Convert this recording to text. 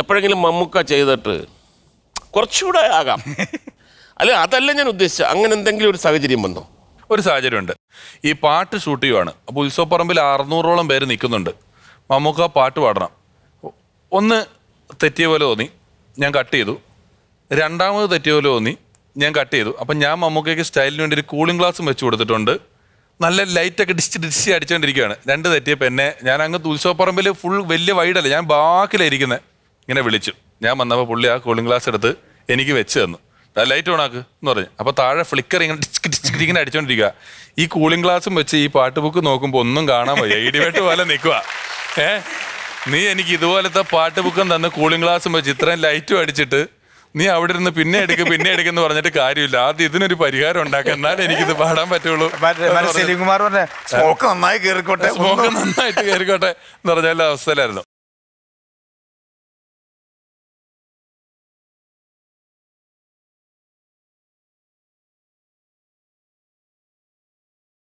എപ്പോഴെങ്കിലും മമ്മുക്ക ചെയ്തിട്ട് കുറച്ചുകൂടെ ആകാം അല്ല അതല്ല ഞാൻ ഉദ്ദേശിച്ചത് അങ്ങനെ എന്തെങ്കിലും ഒരു സാഹചര്യം വന്നോ ഒരു സാഹചര്യമുണ്ട് ഈ പാട്ട് ഷൂട്ട് ചെയ്യുവാണ് അപ്പോൾ ഉത്സവപ്പറമ്പിൽ അറുന്നൂറോളം പേര് നിൽക്കുന്നുണ്ട് മമ്മൂക്ക പാട്ട് പാടണം ഒന്ന് തെറ്റിയ പോലെ തോന്നി ഞാൻ കട്ട് ചെയ്തു രണ്ടാമത് തെറ്റിയ പോലെ തോന്നി ഞാൻ കട്ട് ചെയ്തു അപ്പം ഞാൻ മമ്മൂക്കയ്ക്ക് സ്റ്റൈലിന് വേണ്ടി ഒരു കൂളിംഗ് ഗ്ലാസും വെച്ച് കൊടുത്തിട്ടുണ്ട് നല്ല ലൈറ്റൊക്കെ ഡിച്ച് ഡിച്ച് അടിച്ചുകൊണ്ടിരിക്കുകയാണ് രണ്ട് തെറ്റിയപ്പോൾ എന്നെ ഞാൻ അങ്ങ് ഉത്സവപ്പറമ്പിൽ ഫുൾ വലിയ വൈഡല്ല ഞാൻ ബാക്കിലായിരിക്കുന്നത് ഇങ്ങനെ വിളിച്ചു ഞാൻ വന്നപ്പോൾ പുള്ളി ആ കൂളിംഗ് ഗ്ലാസ് എടുത്ത് എനിക്ക് വെച്ച് തന്നു ലൈറ്റ് ഓണാക്ക് എന്ന് പറഞ്ഞു അപ്പോൾ താഴെ ഫ്ലിക്കർ ഇങ്ങനെ ടിച്ച് ടിച്ച് ഇങ്ങനെ അടിച്ചോണ്ടിരിക്കുക ഈ കൂളിംഗ് ഗ്ലാസും വെച്ച് ഈ പാട്ട് ബുക്ക് നോക്കുമ്പോൾ ഒന്നും കാണാൻ വയ്യ ഇടിവെട്ട് പോലെ നിൽക്കുക ഏ നീ എനിക്ക് ഇതുപോലത്തെ പാട്ട് ബുക്കും തന്ന് കൂളിംഗ് ഗ്ലാസും വെച്ച് ഇത്രയും ലൈറ്റും അടിച്ചിട്ട് നീ അവിടെ ഇരുന്ന് പിന്നെ എടുക്ക് പിന്നെ എന്ന് പറഞ്ഞിട്ട് കാര്യമില്ല ആദ്യം ഇതിനൊരു പരിഹാരം ഉണ്ടാക്കുക എന്നാലേ എനിക്കിത് പാടാൻ പറ്റുള്ളൂ സെലിംകുമാർ സ്മോക്ക് നന്നായി കയറിക്കോട്ടെ നന്നായിട്ട് കയറിക്കോട്ടെ എന്ന് പറഞ്ഞ അവസ്ഥയിലായിരുന്നു